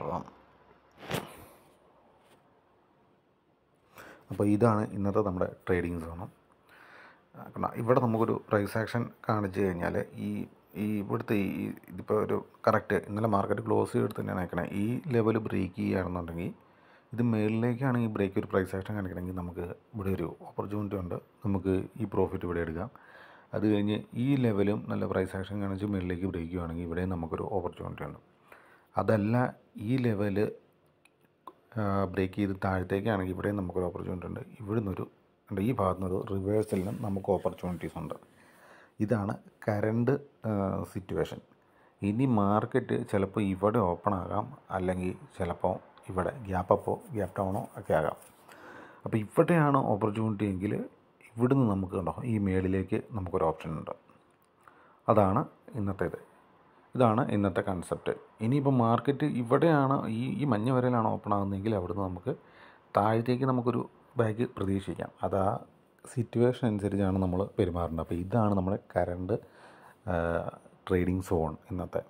അപ്പം അപ്പോൾ ഇതാണ് ഇന്നത്തെ നമ്മുടെ ട്രേഡിംഗ് സോണം കാരണം ഇവിടെ നമുക്കൊരു പ്രൈസ് ആക്ഷൻ കാണിച്ചു കഴിഞ്ഞാൽ ഈ ഈ ഇവിടുത്തെ ഈ ഇതിപ്പോൾ ഒരു കറക്റ്റ് ഇന്നലെ മാർക്കറ്റ് ക്ലോസ് ചെയ്തെടുത്ത് തന്നെയാണ് അയക്കണേ ഈ ലെവൽ ബ്രേക്ക് ചെയ്യുകയാണെന്നുണ്ടെങ്കിൽ ഇത് മേളിലേക്കാണെങ്കിൽ ഈ ബ്രേക്ക് ഒരു പ്രൈസ് ആക്ഷൻ കാണിക്കണമെങ്കിൽ നമുക്ക് ഇവിടെ ഒരു ഓപ്പർച്യൂണിറ്റി ഉണ്ട് നമുക്ക് ഈ പ്രോഫിറ്റ് ഇവിടെ എടുക്കാം അത് കഴിഞ്ഞ് ഈ ലെവലും നല്ല പ്രൈസ് ആക്ഷൻ കാണിച്ച് മേളിലേക്ക് ബ്രേക്ക് ചെയ്യുകയാണെങ്കിൽ ഇവിടെ നമുക്കൊരു ഓപ്പർച്യൂണിറ്റി ഉണ്ട് അതല്ല ഈ ലെവല് ബ്രേക്ക് ചെയ്ത് താഴത്തേക്കാണെങ്കിൽ ഇവിടെയും നമുക്കൊരു ഓപ്പർച്യൂണിറ്റി ഉണ്ട് ഇവിടുന്നൊരു ഈ ഭാഗത്തുനിന്നൊരു റിവേഴ്സലിനും നമുക്ക് ഓപ്പർച്യൂണിറ്റീസ് ഉണ്ട് ഇതാണ് കറണ്ട് സിറ്റുവേഷൻ ഇനി മാർക്കറ്റ് ചിലപ്പോൾ ഇവിടെ ഓപ്പൺ ആകാം അല്ലെങ്കിൽ ചിലപ്പോൾ ഇവിടെ ഗ്യാപ്പ് അപ്പോ ഗ്യാപ്പ് ഡൗണോ ഒക്കെ ആകാം അപ്പോൾ ഇവിടെയാണ് ഓപ്പർച്യൂണിറ്റി എങ്കിൽ ഇവിടുന്ന് നമുക്ക് കണ്ടോ ഈ മേളിലേക്ക് നമുക്കൊരു ഓപ്ഷൻ ഉണ്ട് അതാണ് ഇന്നത്തേത് ഇതാണ് ഇന്നത്തെ കൺസെപ്റ്റ് ഇനിയിപ്പോൾ മാർക്കറ്റ് ഇവിടെയാണ് ഈ ഈ മഞ്ഞ വരയിലാണ് ഓപ്പൺ ആകുന്നതെങ്കിൽ നിന്ന് നമുക്ക് താഴത്തേക്ക് നമുക്കൊരു ബാഗ് പ്രതീക്ഷിക്കാം അത് ആ സിറ്റുവേഷൻ അനുസരിച്ചാണ് നമ്മൾ പെരുമാറുന്നത് അപ്പോൾ ഇതാണ് നമ്മുടെ കറണ്ട് ട്രേഡിംഗ് സോൺ ഇന്നത്തെ